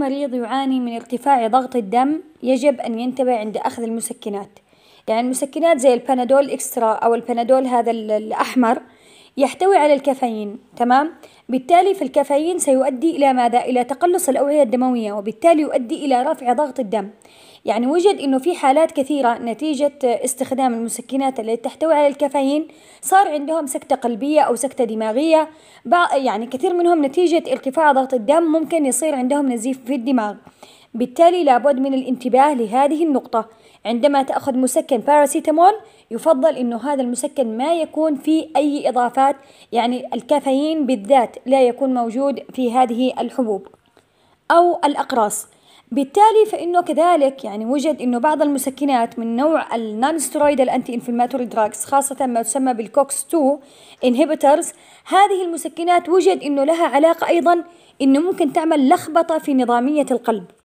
مريض يعاني من ارتفاع ضغط الدم يجب أن ينتبه عند أخذ المسكنات يعني المسكنات زي البنادول إكسترا أو البنادول هذا الأحمر يحتوي على الكافيين تمام بالتالي فالكافيين سيؤدي إلى ماذا إلى تقلص الأوعية الدموية وبالتالي يؤدي إلى رفع ضغط الدم يعني وجد انه في حالات كثيرة نتيجة استخدام المسكنات اللي تحتوي على الكافيين صار عندهم سكتة قلبية او سكتة دماغية يعني كثير منهم نتيجة ارتفاع ضغط الدم ممكن يصير عندهم نزيف في الدماغ بالتالي لابد من الانتباه لهذه النقطة عندما تأخذ مسكن باراسيتامول يفضل أنه هذا المسكن ما يكون فيه أي إضافات يعني الكافيين بالذات لا يكون موجود في هذه الحبوب أو الأقراص بالتالي فإنه كذلك يعني وجد إنه بعض المسكنات من نوع النانسترويد الأنتي إنفلماتوري دراجز خاصة ما تسمى بالكوكس 2 انهبيترز هذه المسكنات وجد إنه لها علاقة أيضا إنه ممكن تعمل لخبطة في نظامية القلب